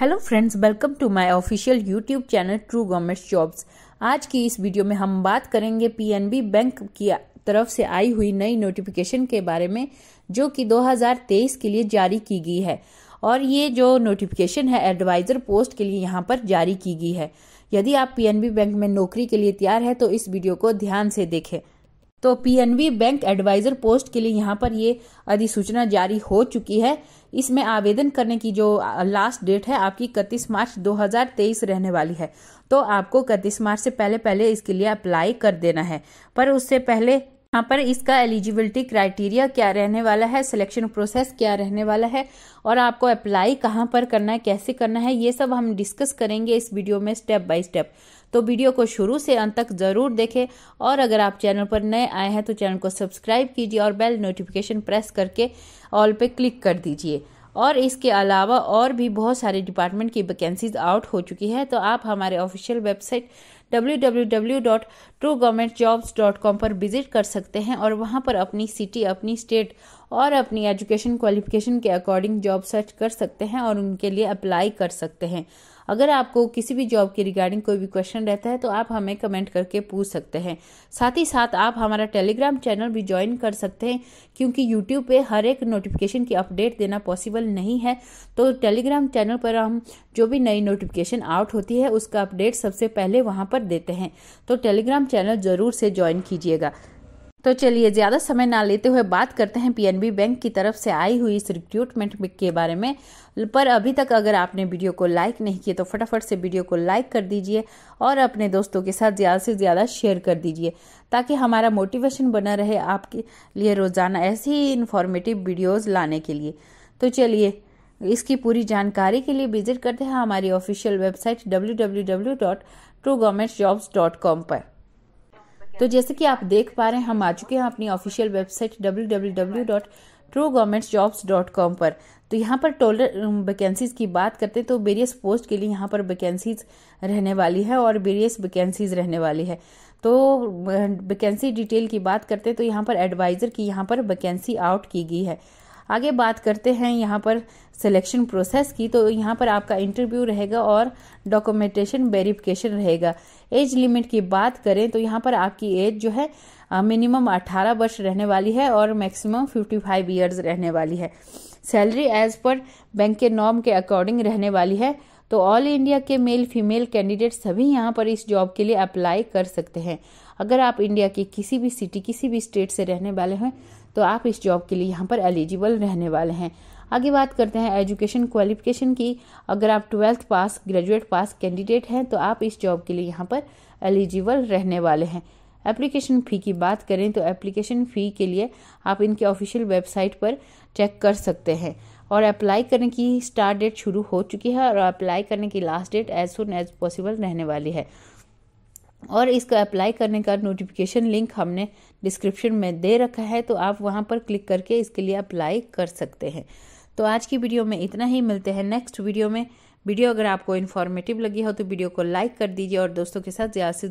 hello friends welcome to my official YouTube channel true government jobs आज की इस video में हम बात करेंगे पीएनबी बैंक की तरफ से आई हुई नई नोटिफिकेशन के बारे में जो कि 2023 के लिए जारी की गई है और ये जो नोटिफिकेशन है एडवाइज़र पोस्ट के लिए यहाँ पर जारी की गई है यदि आप पीएनबी बैंक में नौकरी के लिए तैयार है तो इस वीडियो को ध्यान से देखें तो पीएनबी बैंक एडवाइजर पोस्ट के लिए यहाँ पर ये अधिसूचना जारी हो चुकी है इसमें आवेदन करने की जो लास्ट डेट है आपकी इकतीस मार्च 2023 रहने वाली है तो आपको इकतीस मार्च से पहले पहले इसके लिए अप्लाई कर देना है पर उससे पहले यहाँ पर इसका एलिजिबिलिटी क्राइटेरिया क्या रहने वाला है सिलेक्शन प्रोसेस क्या रहने वाला है और आपको अप्लाई कहाँ पर करना है कैसे करना है ये सब हम डिस्कस करेंगे इस वीडियो में स्टेप बाय स्टेप तो वीडियो को शुरू से अंत तक ज़रूर देखें और अगर आप चैनल पर नए आए हैं तो चैनल को सब्सक्राइब कीजिए और बेल नोटिफिकेशन प्रेस करके ऑल पे क्लिक कर दीजिए और इसके अलावा और भी बहुत सारे डिपार्टमेंट की वैकेंसीज आउट हो चुकी है तो आप हमारे ऑफिशियल वेबसाइट डब्ल्यू पर विजिट कर सकते हैं और वहाँ पर अपनी सिटी अपनी स्टेट और अपनी एजुकेशन क्वालिफिकेशन के अकॉर्डिंग जॉब सर्च कर सकते हैं और उनके लिए अप्लाई कर सकते हैं अगर आपको किसी भी जॉब के रिगार्डिंग कोई भी क्वेश्चन रहता है तो आप हमें कमेंट करके पूछ सकते हैं साथ ही साथ आप हमारा टेलीग्राम चैनल भी ज्वाइन कर सकते हैं क्योंकि यूट्यूब पे हर एक नोटिफिकेशन की अपडेट देना पॉसिबल नहीं है तो टेलीग्राम चैनल पर हम जो भी नई नोटिफिकेशन आउट होती है उसका अपडेट सबसे पहले वहाँ पर पर देते हैं तो टेलीग्राम चैनल जरूर से ज्वाइन कीजिएगा तो चलिए ज़्यादा समय ना लेते हुए बात करते हैं पीएनबी बैंक की तरफ से आई हुई इस रिक्रूटमेंट के बारे में पर अभी तक अगर आपने वीडियो को लाइक नहीं किया तो फटाफट से वीडियो को लाइक कर दीजिए और अपने दोस्तों के साथ ज़्यादा से ज़्यादा शेयर कर दीजिए ताकि हमारा मोटिवेशन बना रहे आपके लिए रोज़ाना ऐसी ही इन्फॉर्मेटिव वीडियोज़ लाने के लिए तो चलिए इसकी पूरी जानकारी के लिए विजिट करते हैं हमारी ऑफिशियल वेबसाइट डब्ल्यू पर तो जैसे कि आप देख पा रहे हैं हम आ चुके हैं अपनी ऑफिशियल वेबसाइट डब्ल्यू पर तो यहाँ पर टोलर वैकेंसीज़ um, की बात करते हैं तो वेरियस पोस्ट के लिए यहाँ पर वैकेंसीज़ रहने वाली है और वेरियस वैकेंसीज़ रहने वाली है तो वैकेंसी uh, डिटेल की बात करते हैं तो यहाँ पर एडवाइज़र की यहाँ पर वैकेंसी आउट की गई है आगे बात करते हैं यहाँ पर सिलेक्शन प्रोसेस की तो यहाँ पर आपका इंटरव्यू रहेगा और डॉक्यूमेंटेशन वेरिफिकेशन रहेगा एज लिमिट की बात करें तो यहाँ पर आपकी एज जो है मिनिमम 18 वर्ष रहने वाली है और मैक्सिमम 55 फाइव ईयर्स रहने वाली है सैलरी एज पर बैंक के नॉर्म के अकॉर्डिंग रहने वाली है तो ऑल इंडिया के मेल फीमेल कैंडिडेट सभी यहाँ पर इस जॉब के लिए अप्लाई कर सकते हैं अगर आप इंडिया की किसी भी सिटी किसी भी स्टेट से रहने वाले हैं तो आप इस जॉब के लिए यहाँ पर एलिजिबल रहने वाले हैं आगे बात करते हैं एजुकेशन क्वालिफिकेशन की अगर आप twelfth pass graduate pass candidate हैं तो आप इस जॉब के लिए यहाँ पर एलिजिबल रहने वाले हैं एप्लीकेशन फ़ी की बात करें तो एप्लीकेशन फ़ी के लिए आप इनके ऑफिशियल वेबसाइट पर चेक कर सकते हैं और अप्लाई करने की स्टार्ट डेट शुरू हो चुकी है और अप्लाई करने की last date as soon as possible रहने वाली है और इसका अप्लाई करने का नोटिफिकेशन लिंक हमने डिस्क्रिप्शन में दे रखा है तो आप वहाँ पर क्लिक करके इसके लिए अप्लाई कर सकते हैं तो आज की वीडियो में इतना ही मिलते हैं नेक्स्ट वीडियो में वीडियो अगर आपको इन्फॉर्मेटिव लगी हो तो वीडियो को लाइक कर दीजिए और दोस्तों के साथ ज़्यादा से